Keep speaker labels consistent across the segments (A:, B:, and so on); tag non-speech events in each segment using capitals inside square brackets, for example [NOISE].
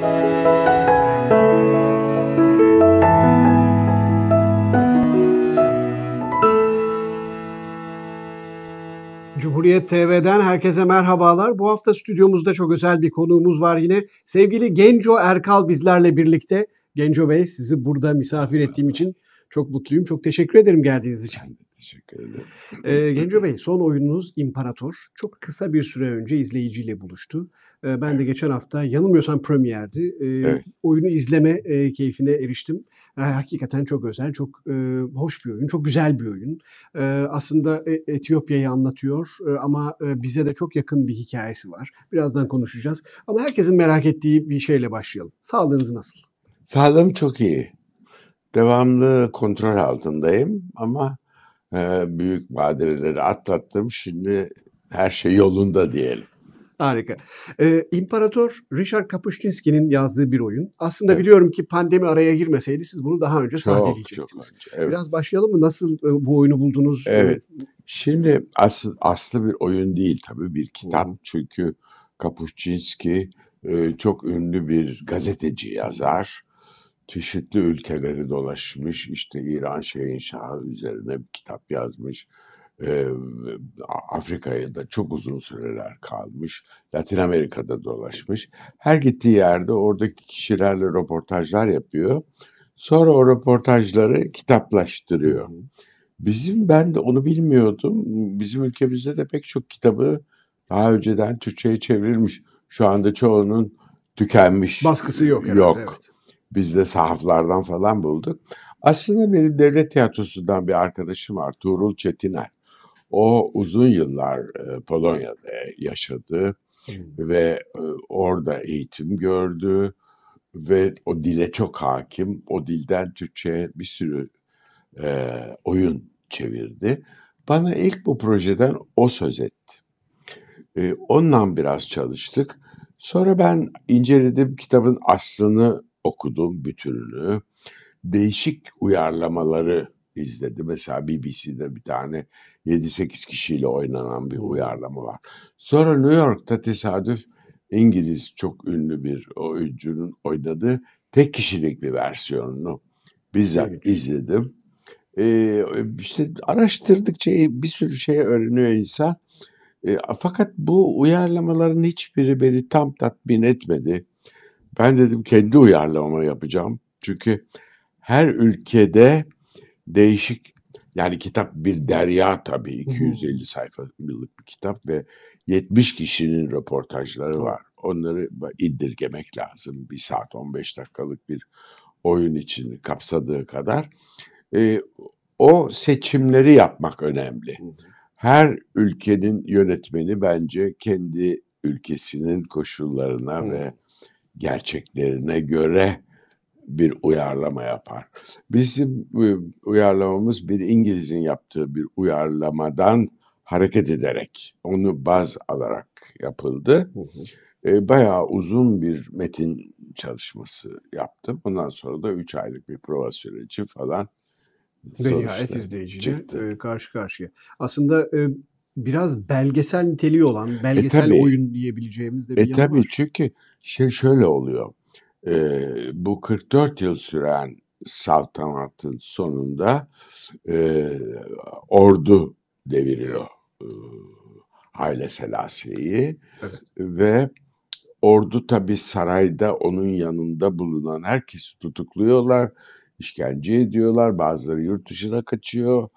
A: Cumhuriyet TV'den herkese merhabalar. Bu hafta stüdyomuzda çok özel bir konuğumuz var yine. Sevgili Genco Erkal bizlerle birlikte. Genco Bey sizi burada misafir ettiğim için çok mutluyum. Çok teşekkür ederim geldiğiniz için. Teşekkür ederim. E, Genco Bey son oyununuz İmparator. Çok kısa bir süre önce izleyiciyle buluştu. E, ben de geçen hafta yanılmıyorsam premierdi. E, evet. Oyunu izleme e, keyfine eriştim. E, hakikaten çok özel, çok e, hoş bir oyun, çok güzel bir oyun. E, aslında e, Etiyopya'yı anlatıyor e, ama e, bize de çok yakın bir hikayesi var. Birazdan konuşacağız. Ama herkesin merak ettiği bir şeyle başlayalım. Sağlığınız nasıl?
B: Sağlığım çok iyi. Devamlı kontrol altındayım ama ee, büyük badireleri atlattım. Şimdi her şey yolunda diyelim.
A: Harika. Ee, İmparator Richard Kapuscinski'nin yazdığı bir oyun. Aslında evet. biliyorum ki pandemi araya girmeseydi siz bunu daha önce çok, sahneleyecektiniz. Çok önce, evet. Biraz başlayalım mı? Nasıl e, bu oyunu buldunuz? Evet.
B: Şimdi asıl aslı bir oyun değil tabii bir kitap. Hı. Çünkü Kapuscinski e, çok ünlü bir gazeteci yazar çeşitli ülkeleri dolaşmış. işte İran Şah'ı üzerine bir kitap yazmış. Afrika'ya da çok uzun süreler kalmış. Latin Amerika'da dolaşmış. Her gittiği yerde oradaki kişilerle röportajlar yapıyor. Sonra o röportajları kitaplaştırıyor. Bizim ben de onu bilmiyordum. Bizim ülkemizde de pek çok kitabı daha önceden Türkçe'ye çevrilmiş. Şu anda çoğunun tükenmiş. Baskısı yok. Herhalde, yok. Evet. Biz de sahaflardan falan bulduk. Aslında benim devlet tiyatrosundan bir arkadaşım var. Tuğrul Çetiner. O uzun yıllar e, Polonya'da yaşadı hmm. ve e, orada eğitim gördü ve o dile çok hakim. O dilden Türkçe'ye bir sürü e, oyun çevirdi. Bana ilk bu projeden o söz etti. E, ondan biraz çalıştık. Sonra ben inceledim kitabın aslını okudum bütününü. Değişik uyarlamaları izledi. Mesela BBC'de bir tane 7-8 kişiyle oynanan bir uyarlama var. Sonra New York'ta tesadüf İngiliz çok ünlü bir oyuncunun oynadığı tek kişilik bir versiyonunu bizzat evet. izledim. Ee, işte araştırdıkça bir sürü şey öğreniyor insan. E, fakat bu uyarlamaların hiçbiri beni tam tatmin etmedi. Ben dedim kendi uyarlamamı yapacağım. Çünkü her ülkede değişik yani kitap bir derya tabii 250 sayfa sayfalık bir kitap ve 70 kişinin röportajları var. Onları indirgemek lazım. Bir saat 15 dakikalık bir oyun için kapsadığı kadar. E, o seçimleri yapmak önemli. Her ülkenin yönetmeni bence kendi ülkesinin koşullarına hmm. ve gerçeklerine göre bir uyarlama yapar. Bizim e, uyarlamamız bir İngiliz'in yaptığı bir uyarlamadan hareket ederek, onu baz alarak yapıldı. Hı E, bayağı uzun bir metin çalışması yaptım. Bundan sonra da 3 aylık bir prova süreci falan ve nihayet izleyiciyle
A: e, karşı karşıya. Aslında e, biraz belgesel niteliği olan e, belgesel e tabii, oyun diyebileceğimiz de bir e yanı tabii, var.
B: Çünkü şey şöyle oluyor. E, bu 44 yıl süren saltanatın sonunda e, ordu deviriyor e, Haile Selassie'yi evet. ve ordu tabi sarayda onun yanında bulunan herkesi tutukluyorlar, işkence ediyorlar, bazıları yurt dışına kaçıyor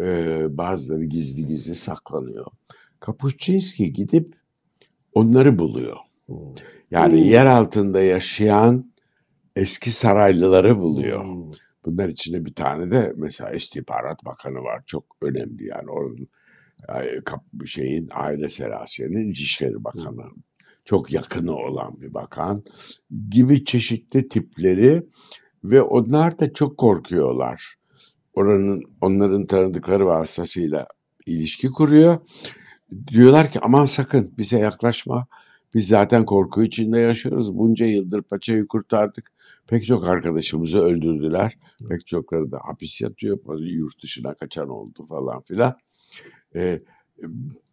B: ee, bazıları gizli gizli saklanıyor. Kapuçinski gidip onları buluyor. Hmm. Yani hmm. yer altında yaşayan eski saraylıları buluyor. Hmm. Bunlar içinde bir tane de mesela istihbarat Bakanı var. Çok önemli yani onun şeyin aile serasyenin İçişleri Bakanı. Hmm. Çok yakını olan bir bakan gibi çeşitli tipleri ve onlar da çok korkuyorlar oranın onların tanıdıkları vasıtasıyla ilişki kuruyor. Diyorlar ki aman sakın bize yaklaşma. Biz zaten korku içinde yaşıyoruz. Bunca yıldır paçayı kurtardık. Pek çok arkadaşımızı öldürdüler. Pek çokları da hapis yatıyor. Yurt dışına kaçan oldu falan filan. Ee,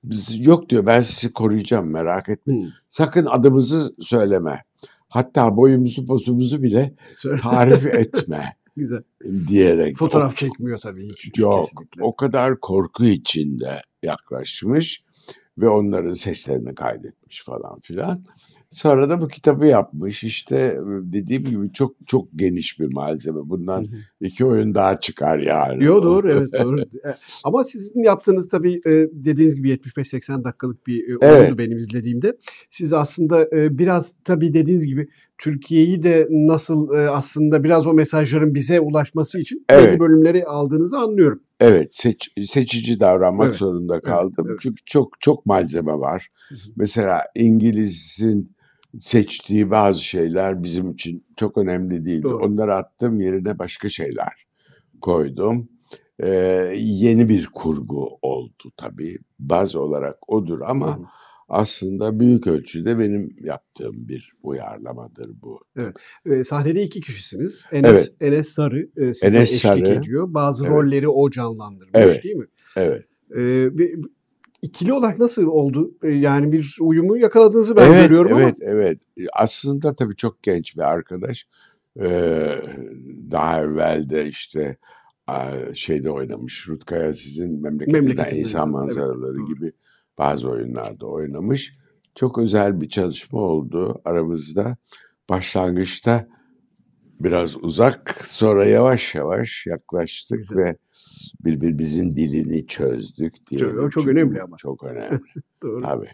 B: biz, yok diyor ben sizi koruyacağım merak etmeyin. Hmm. Sakın adımızı söyleme. Hatta boyumuzu posumuzu bile tarif [LAUGHS] etme bize. Diyerek. Fotoğraf o, çekmiyor tabii hiç. Yok kesinlikle. o kadar korku içinde yaklaşmış ve onların seslerini kaydetmiş falan filan. Sonra da bu kitabı yapmış. İşte dediğim gibi çok çok geniş bir malzeme. Bundan iki oyun daha çıkar yani. Yo doğru evet doğru. E,
A: ama sizin yaptığınız tabii dediğiniz gibi 75-80 dakikalık bir oyundu evet. benim izlediğimde. Siz aslında biraz tabii dediğiniz gibi Türkiye'yi de nasıl aslında biraz o mesajların bize ulaşması için evet. bölümleri aldığınızı anlıyorum.
B: Evet, seç, seçici davranmak evet. zorunda kaldım. Evet, evet. Çünkü çok çok malzeme var. Hı hı. Mesela İngiliz'in seçtiği bazı şeyler bizim için çok önemli değildi. Doğru. Onları attım yerine başka şeyler koydum. Ee, yeni bir kurgu oldu tabii. Baz olarak odur ama Hı. aslında büyük ölçüde benim yaptığım bir uyarlamadır bu.
A: Evet. E, sahnede iki kişisiniz. Enes, evet. Enes Sarı e, size Enes eşlik Sarı. ediyor. Bazı evet. rolleri o canlandırmış
B: evet. değil mi? Evet. E, bir,
A: ikili olarak nasıl oldu? E, yani bir uyumu yakaladığınızı ben evet, görüyorum
B: evet, ama. Evet, evet. E, aslında tabii çok genç bir arkadaş. Ee, daha evvel de işte şeyde oynamış. Rutkaya sizin memleketinden Memleketin insan manzaraları evet. gibi bazı oyunlarda oynamış. Çok özel bir çalışma oldu aramızda. Başlangıçta biraz uzak sonra yavaş yavaş yaklaştık Güzel. ve birbirimizin dilini çözdük diye. Çok, çok önemli ama. Çok [LAUGHS] önemli.
A: Doğru. Tabii.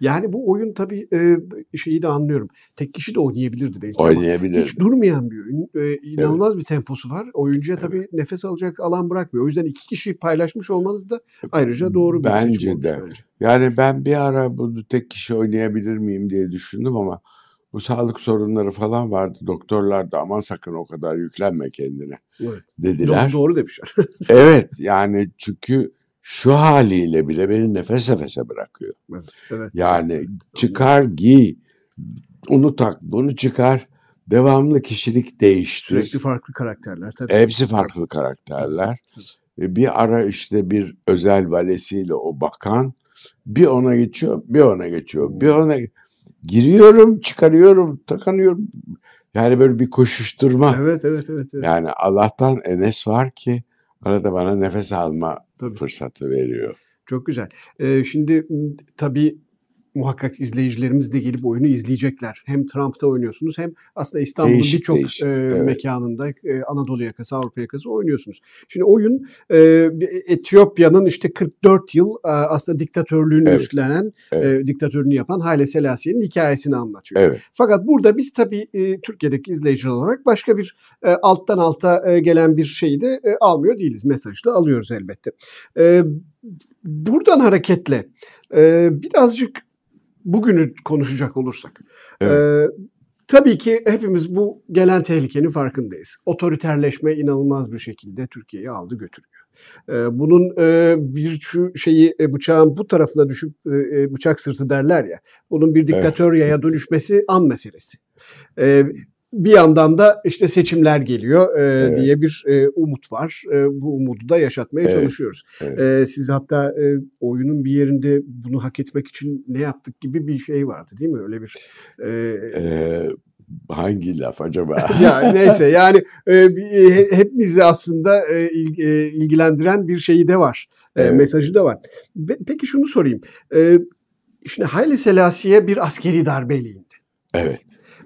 A: Yani bu oyun tabii e, şeyi de anlıyorum. Tek kişi de oynayabilirdi belki Oynayabilirdi. Ama hiç durmayan bir oyun. E, inanılmaz evet. bir temposu var. Oyuncuya tabii evet. nefes alacak alan bırakmıyor. O yüzden iki kişi paylaşmış olmanız da e, ayrıca doğru bir bence seçim olmuş
B: de. bence. Yani ben bir ara bunu tek kişi oynayabilir miyim diye düşündüm ama bu sağlık sorunları falan vardı. Doktorlar da aman sakın o kadar yüklenme kendine evet. dediler. Doğru, doğru demişler. [LAUGHS] evet yani çünkü şu haliyle bile beni nefes nefese bırakıyor. Evet, evet. Yani çıkar giy, onu tak, bunu çıkar. Devamlı kişilik değiştir. Sürekli farklı karakterler tabii. Hepsi farklı karakterler. Tabii. E, bir ara işte bir özel valesiyle o bakan bir ona geçiyor, bir ona geçiyor, bir hmm. ona geçiyor giriyorum, çıkarıyorum, takanıyorum. Yani böyle bir koşuşturma. Evet, evet,
A: evet. evet. Yani
B: Allah'tan Enes var ki arada bana nefes alma Tabii. fırsatı veriyor.
A: Çok güzel. Ee, şimdi tabii muhakkak izleyicilerimiz de gelip oyunu izleyecekler. Hem Trump'ta oynuyorsunuz hem aslında İstanbul'un birçok e, evet. mekanında e, Anadolu yakası, Avrupa yakası oynuyorsunuz. Şimdi oyun e, Etiyopya'nın işte 44 yıl e, aslında diktatörlüğünü evet. üstlenen, evet. E, diktatörlüğünü yapan Haile Selassie'nin hikayesini anlatıyor. Evet. Fakat burada biz tabii e, Türkiye'deki izleyiciler olarak başka bir e, alttan alta e, gelen bir şeyi de e, almıyor değiliz. Mesajı da alıyoruz elbette. E, buradan hareketle birazcık bugünü konuşacak olursak. Evet. E, tabii ki hepimiz bu gelen tehlikenin farkındayız. Otoriterleşme inanılmaz bir şekilde Türkiye'yi aldı götürüyor. E, bunun e, bir şu şeyi e, bıçağın bu tarafına düşüp bıçak sırtı derler ya. Bunun bir diktatöryaya dönüşmesi an meselesi bir yandan da işte seçimler geliyor e, evet. diye bir e, umut var. E, bu umudu da yaşatmaya evet. çalışıyoruz. Evet. E, siz hatta e, oyunun bir yerinde bunu hak etmek için ne yaptık gibi bir şey vardı değil mi? Öyle bir... E,
B: ee, hangi laf acaba? [LAUGHS] ya neyse
A: [LAUGHS] yani e, e hepimizi aslında e, e ilgilendiren bir şeyi de var. E, evet. E, mesajı da var. Be, peki şunu sorayım. E, şimdi Hayle Selassiye bir askeri darbeyle indi. Evet.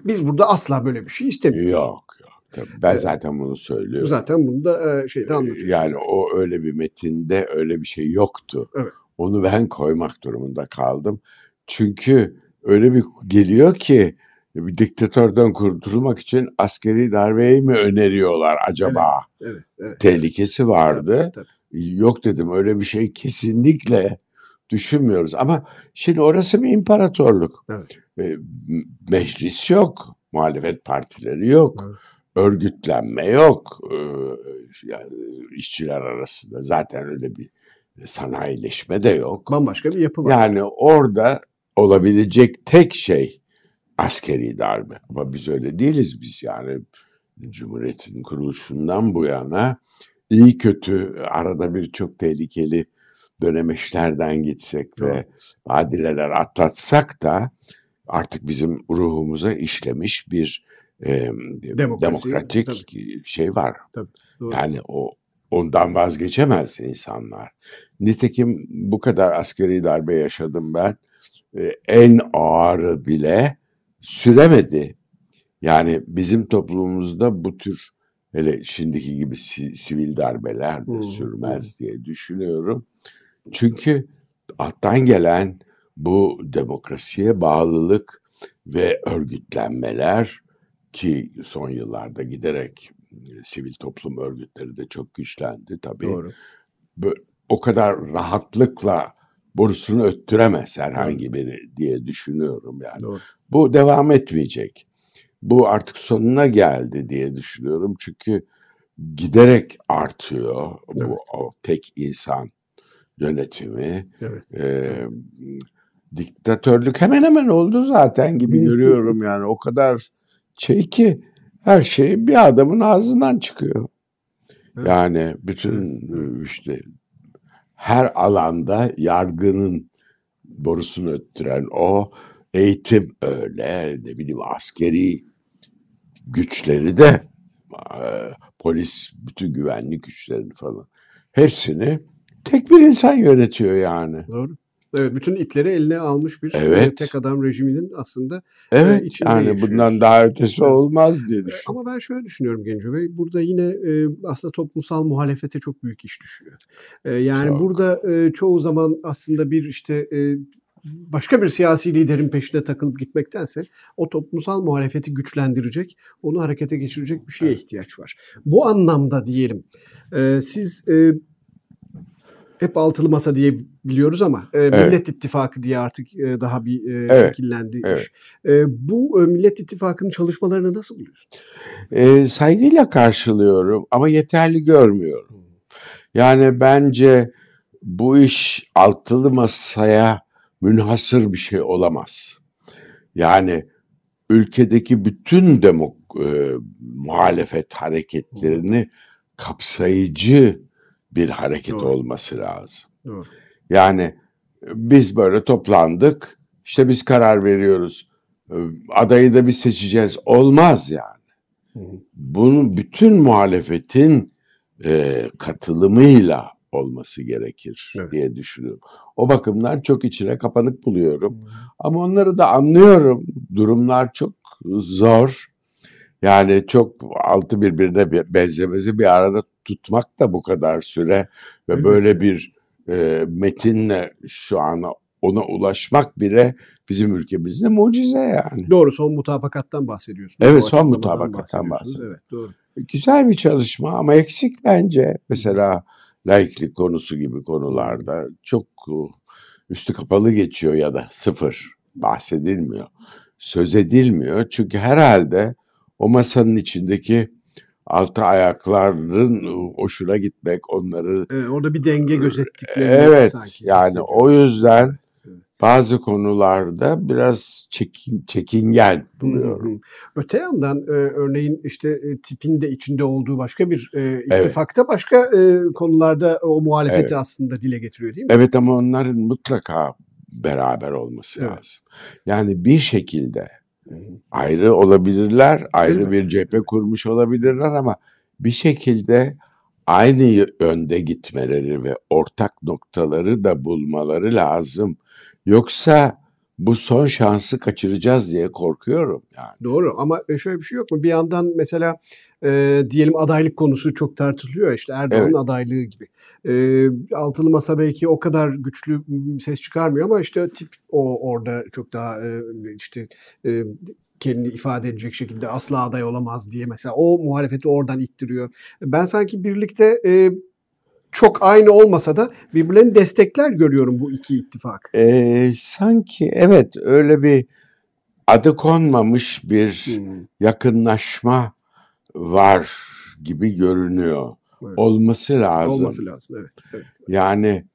A: Biz burada
B: asla böyle bir şey istemiyoruz. Yok yok. Tabii ben ee, zaten bunu söylüyorum.
A: Zaten bunu da e, şeyde ee,
B: anlatıyorsun. Yani o öyle bir metinde öyle bir şey yoktu. Evet. Onu ben koymak durumunda kaldım. Çünkü öyle bir geliyor ki bir diktatörden kurtulmak için askeri darbeyi mi öneriyorlar acaba? Evet, evet, evet. Tehlikesi vardı. Tabii, tabii. Yok dedim öyle bir şey kesinlikle düşünmüyoruz. Ama şimdi orası bir imparatorluk. Evet. Meclis yok, muhalefet partileri yok, evet. örgütlenme yok. Ee, yani işçiler arasında zaten öyle bir sanayileşme de yok. Bambaşka bir yapı var. Yani orada olabilecek tek şey askeri darbe. Ama biz öyle değiliz biz yani. Cumhuriyet'in kuruluşundan bu yana iyi kötü arada bir çok tehlikeli dönemeçlerden gitsek ve adileler atlatsak da artık bizim ruhumuza işlemiş bir e, demokratik tabii. şey var. Tabii, doğru. Yani o ondan vazgeçemez insanlar. Nitekim bu kadar askeri darbe yaşadım ben. E, en ağırı bile süremedi. Yani bizim toplumumuzda bu tür hele şimdiki gibi si, sivil darbeler de sürmez diye düşünüyorum. Çünkü alttan gelen bu demokrasiye bağlılık ve örgütlenmeler ki son yıllarda giderek e, sivil toplum örgütleri de çok güçlendi tabii. Doğru. O kadar rahatlıkla borusunu öttüremez herhangi biri diye düşünüyorum yani. Doğru. Bu devam etmeyecek. Bu artık sonuna geldi diye düşünüyorum çünkü giderek artıyor evet. bu o tek insan yönetimi, evet. e, diktatörlük hemen hemen oldu zaten gibi görüyorum yani o kadar şey ki her şey bir adamın ağzından çıkıyor. Yani bütün evet. Iı, işte her alanda yargının borusunu öttüren o eğitim öyle ne bileyim askeri güçleri de polis bütün güvenlik güçlerini falan hepsini Tek bir insan yönetiyor yani. Doğru. Evet, bütün
A: ipleri eline almış bir e, evet. tek adam rejiminin aslında
B: e, evet, içinde yani bundan daha ötesi evet. olmaz diye e, düşünüyorum.
A: Ama ben şöyle düşünüyorum Genco Bey, burada yine e, aslında toplumsal muhalefete çok büyük iş düşüyor. E, yani çok. burada e, çoğu zaman aslında bir işte e, başka bir siyasi liderin peşine takılıp gitmektense o toplumsal muhalefeti güçlendirecek, onu harekete geçirecek bir şeye ihtiyaç var. Bu anlamda diyelim, e, siz e, hep altılı masa diye biliyoruz ama e, Millet evet. İttifakı diye artık e, daha bir e, evet. şekillendi. Evet. E, bu e, Millet İttifakı'nın çalışmalarını nasıl buluyorsun?
B: E, saygıyla karşılıyorum ama yeterli görmüyorum. Yani bence bu iş altılı masaya münhasır bir şey olamaz. Yani ülkedeki bütün demok e, muhalefet hareketlerini kapsayıcı bir hareket Doğru. olması lazım. Doğru. Yani e, biz böyle toplandık, işte biz karar veriyoruz, e, adayı da biz seçeceğiz. Olmaz yani. Bunun bütün muhalefetin e, katılımıyla olması gerekir evet. diye düşünüyorum. O bakımdan çok içine kapanık buluyorum. Hı. Ama onları da anlıyorum. Durumlar çok zor. Yani çok altı birbirine benzemesi bir arada tutmak da bu kadar süre ve böyle bir e, metinle şu ana ona ulaşmak bile bizim ülkemizde mucize yani.
A: Doğru son mutabakattan bahsediyorsunuz. Evet
B: son mutabakattan bahsediyoruz. Evet doğru. E, güzel bir çalışma ama eksik bence. Mesela laiklik konusu gibi konularda çok e, üstü kapalı geçiyor ya da sıfır bahsedilmiyor. Söz edilmiyor çünkü herhalde o masanın içindeki altı ayakların hoşuna gitmek onları
A: evet, orada bir denge e, gözettikleri evet sanki yani
B: o yüzden bazı konularda biraz çekin, çekingen buluyorum.
A: Hı Öte yandan e, örneğin işte e, tipin de içinde olduğu başka bir e, ittifakta evet. başka e, konularda o muhalefeti evet. aslında dile getiriyor değil mi?
B: Evet ama onların mutlaka beraber olması evet. lazım. Yani bir şekilde ayrı olabilirler, ayrı bir cephe kurmuş olabilirler ama bir şekilde aynı önde gitmeleri ve ortak noktaları da bulmaları lazım. Yoksa bu son şansı kaçıracağız diye korkuyorum
A: yani. Doğru ama e, şöyle bir şey yok mu? Bir yandan mesela e, diyelim adaylık konusu çok tartışılıyor işte Erdoğan'ın evet. adaylığı gibi. E, altılı masa belki o kadar güçlü ses çıkarmıyor ama işte tip o orada çok daha e, işte e, kendini ifade edecek şekilde asla aday olamaz diye mesela o muhalefeti oradan ittiriyor. Ben sanki birlikte e, çok aynı olmasa da birbirlerini destekler görüyorum bu iki ittifak.
B: Ee, sanki evet öyle bir adı konmamış bir hmm. yakınlaşma var gibi görünüyor. Evet. Olması lazım. Olması lazım evet. evet. Yani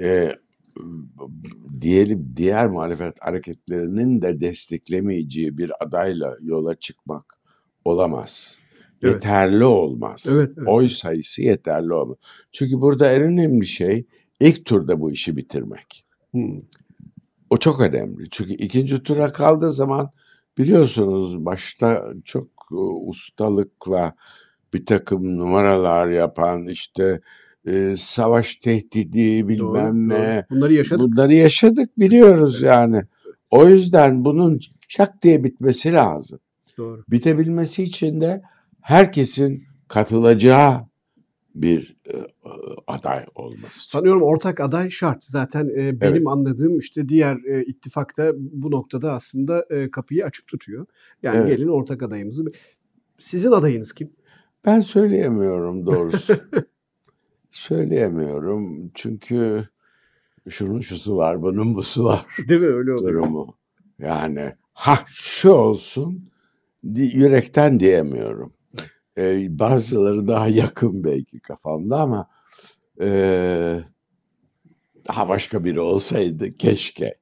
B: e, diyelim diğer muhalefet hareketlerinin de desteklemeyeceği bir adayla yola çıkmak olamaz. Evet. Yeterli olmaz. Evet, evet. Oy sayısı yeterli olmaz. Çünkü burada en önemli şey ilk turda bu işi bitirmek. Hmm. O çok önemli. Çünkü ikinci tura kaldığı zaman biliyorsunuz başta çok e, ustalıkla bir takım numaralar yapan işte e, savaş tehdidi bilmem doğru, ne. Doğru. Bunları yaşadık. Bunları yaşadık biliyoruz evet. yani. O yüzden bunun şak diye bitmesi lazım. Doğru. Bitebilmesi için de herkesin katılacağı bir e, e, aday olması.
A: Sanıyorum ortak aday şart. Zaten e, benim evet. anladığım işte diğer ittifakta bu noktada aslında kapıyı açık tutuyor. Yani evet. gelin ortak adayımızı.
B: Sizin adayınız kim? Ben söyleyemiyorum doğrusu. [LAUGHS] söyleyemiyorum çünkü şunun şusu var, bunun busu var. Değil mi öyle oluyor? Durumu. Yani ha şu olsun yürekten diyemiyorum. E, bazıları daha yakın belki kafamda ama e, daha başka biri olsaydı keşke.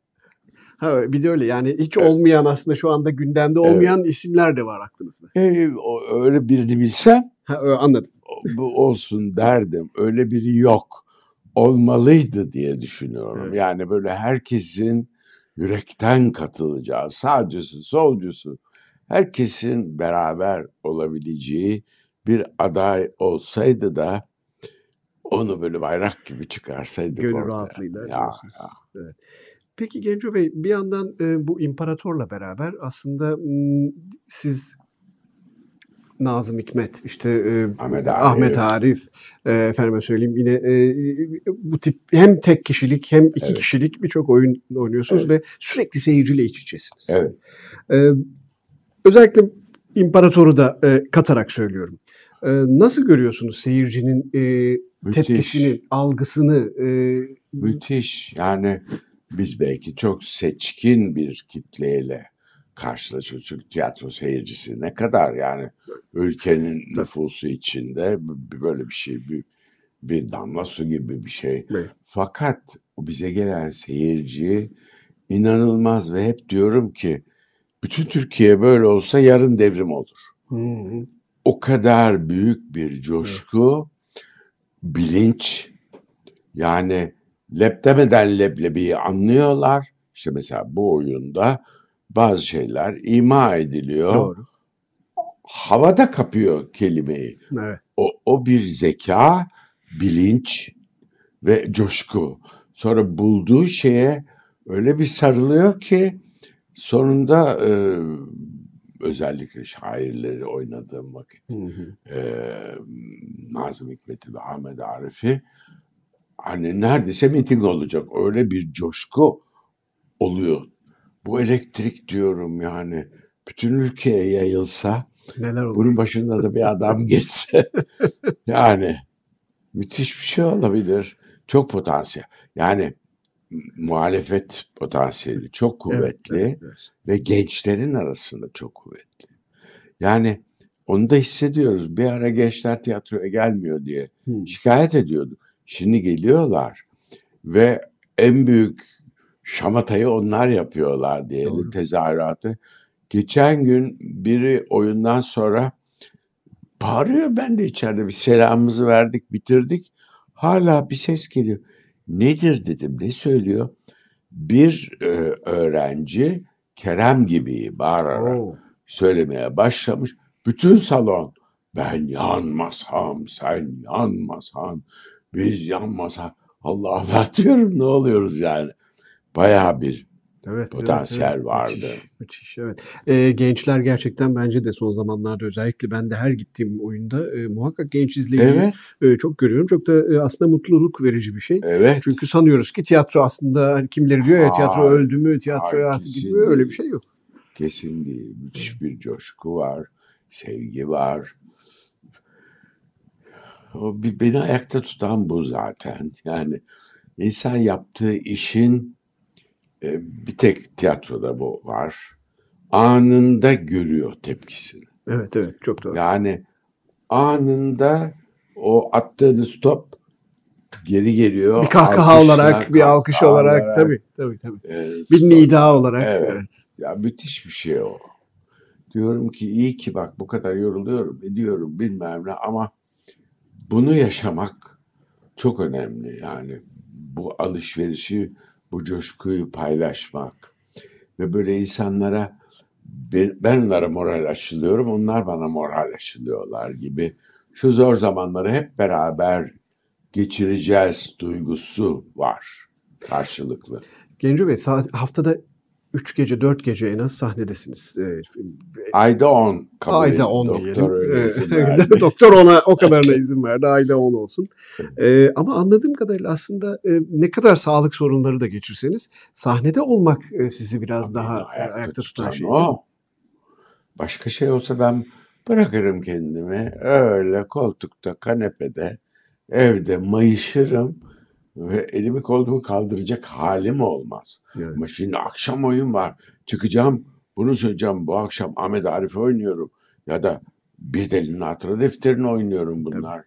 A: Ha, bir de öyle yani hiç olmayan aslında şu anda gündemde olmayan evet. isimler de var
B: aklınızda. E, o, öyle birini bilsem ha, öyle, anladım. Bu olsun derdim. Öyle biri yok. Olmalıydı diye düşünüyorum. Evet. Yani böyle herkesin yürekten katılacağı sağcısı, solcusu, herkesin beraber olabileceği bir aday olsaydı da onu böyle bayrak gibi çıkarsaydık Gönül ortaya. rahatlığıyla. Ya, ya. Evet.
A: Peki Genco Bey bir yandan e, bu imparatorla beraber aslında m, siz Nazım Hikmet, işte e, Ahmet Arif, Ahmet Arif e, efendime söyleyeyim yine e, bu tip hem tek kişilik hem iki evet. kişilik birçok oyun oynuyorsunuz evet. ve sürekli seyirciyle iç içesiniz. Evet. E, Özellikle imparatoru da e, katarak söylüyorum. E, nasıl görüyorsunuz seyircinin e, tepkisini, algısını? E...
B: Müthiş. Yani biz belki çok seçkin bir kitleyle karşılaşıyoruz. Çünkü tiyatro seyircisi ne kadar yani ülkenin nüfusu içinde böyle bir şey bir, bir damla su gibi bir şey. Evet. Fakat bize gelen seyirci inanılmaz ve hep diyorum ki bütün Türkiye böyle olsa yarın devrim olur. Hı hı. O kadar büyük bir coşku, hı. bilinç yani lep demeden leblebiyi anlıyorlar. İşte mesela bu oyunda bazı şeyler ima ediliyor. Doğru. Havada kapıyor kelimeyi. Evet. O, o bir zeka, bilinç ve coşku. Sonra bulduğu şeye öyle bir sarılıyor ki Sonunda e, özellikle şairleri oynadığım vakit hı hı. E, Nazım Hikmet'i ve Ahmet Arif'i hani neredeyse miting olacak öyle bir coşku oluyor. Bu elektrik diyorum yani bütün ülkeye yayılsa Neler olur? bunun başında da bir adam geçse [LAUGHS] yani müthiş bir şey olabilir. Çok potansiyel. Yani muhalefet potansiyeli çok kuvvetli evet, evet, evet. ve gençlerin arasında çok kuvvetli. Yani onu da hissediyoruz. Bir ara gençler tiyatroya gelmiyor diye hmm. şikayet ediyordu. Şimdi geliyorlar ve en büyük şamatayı onlar yapıyorlar diyelim Doğru. tezahüratı. Geçen gün biri oyundan sonra bağırıyor ben de içeride bir selamımızı verdik bitirdik. Hala bir ses geliyor. Nedir dedim, ne söylüyor? Bir e, öğrenci Kerem gibi bağırarak Oo. söylemeye başlamış. Bütün salon ben yanmasam, sen yanmasan, biz yanmasak. Allah Allah ne oluyoruz yani. Baya bir Evet, potansiyel evet, evet. vardı. Müthiş,
A: müthiş evet. E, gençler gerçekten bence de son zamanlarda özellikle ben de her gittiğim oyunda e, muhakkak genç izleyici evet. e, çok görüyorum. Çok da e, aslında mutluluk verici bir şey. Evet. Çünkü sanıyoruz ki tiyatro aslında hani kimleri diyor ya tiyatro Aa, öldü mü, tiyatro artık gibi öyle bir şey
B: yok. Kesin değil. Müthiş evet. bir coşku var, sevgi var. O beni ayakta tutan bu zaten. Yani insan yaptığı işin e, bir tek tiyatroda bu var. Anında görüyor tepkisini. Evet evet çok doğru. Yani anında o attığınız top geri geliyor. Bir kahkaha alkışlar, olarak, bir alkış olarak, olarak tabii tabii tabii. E, bir nida olarak. Evet. evet. Ya müthiş bir şey o. Diyorum ki iyi ki bak bu kadar yoruluyorum, ediyorum bilmem ne ama bunu yaşamak çok önemli yani bu alışverişi bu coşkuyu paylaşmak ve böyle insanlara ben onlara moral aşılıyorum, onlar bana moral aşılıyorlar gibi şu zor zamanları hep beraber geçireceğiz duygusu var karşılıklı.
A: Genco Bey haftada 3 gece 4 gece en az sahnedesiniz. Ee,
B: Ayda 10 kabul Ayda 10 diyelim. Ee, [LAUGHS] doktor ona o
A: kadarına [LAUGHS] izin verdi. Ayda 10 olsun. ee, ama anladığım kadarıyla aslında e, ne kadar sağlık sorunları da geçirseniz sahnede olmak
B: e, sizi biraz Tabii daha ayakta, ayakta tutan şey. O. Başka şey olsa ben bırakırım kendimi öyle koltukta kanepede evde mayışırım ve elimi kolumu kaldıracak halim olmaz. Evet. Ama şimdi akşam oyun var. Çıkacağım bunu söyleyeceğim. Bu akşam Ahmet Arif'i oynuyorum. Ya da bir delinin hatıra defterini oynuyorum bunlar. Tabii.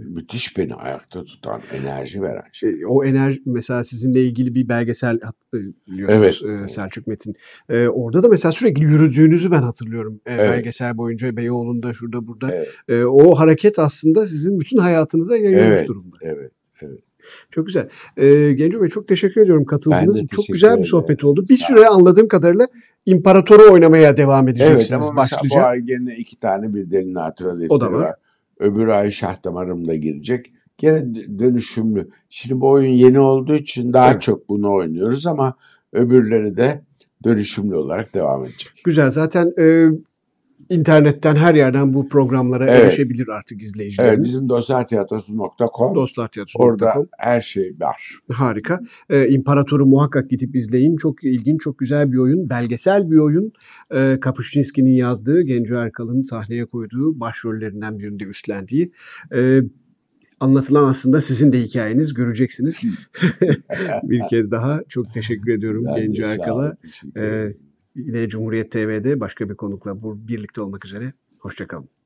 B: Tabii. Müthiş beni ayakta tutan, enerji veren şey.
A: E, o enerji mesela sizinle ilgili bir belgesel e, biliyorsunuz evet. E, Selçuk Metin. E, orada da mesela sürekli yürüdüğünüzü ben hatırlıyorum e, evet. belgesel boyunca Beyoğlu'nda şurada burada. Evet. E, o hareket aslında sizin bütün hayatınıza yayılmış evet.
B: durumda. Evet.
A: Çok güzel. Ee, Genco Bey çok teşekkür ediyorum katıldığınız için. Çok güzel bir sohbet oldu. Bir süre anladığım kadarıyla imparatoru oynamaya devam edeceksiniz evet, ama başlıca. bu ay
B: gene iki tane bir derin hatıra o da var. Öbür ay şah damarım da girecek. Gene dönüşümlü. Şimdi bu oyun yeni olduğu için daha evet. çok bunu oynuyoruz ama öbürleri de dönüşümlü olarak devam edecek.
A: Güzel. Zaten e, internetten her yerden bu programlara evet. erişebilir artık izleyicilerimiz. Evet, bizim
B: dostlartiyatrosu.com. Dostlartiyatrosu.com. Orada her şey var.
A: Harika. Ee, İmparatoru muhakkak gidip izleyin. Çok ilginç, çok güzel bir oyun. Belgesel bir oyun. Ee, Kapuşçinski'nin yazdığı, Genco Erkal'ın sahneye koyduğu başrollerinden birinde üstlendiği. Ee, anlatılan aslında sizin de hikayeniz göreceksiniz. [LAUGHS] [LAUGHS] bir kez daha çok teşekkür ediyorum Genco Erkal'a. Ee, Yine Cumhuriyet TV'de başka bir konukla birlikte olmak üzere. Hoşçakalın.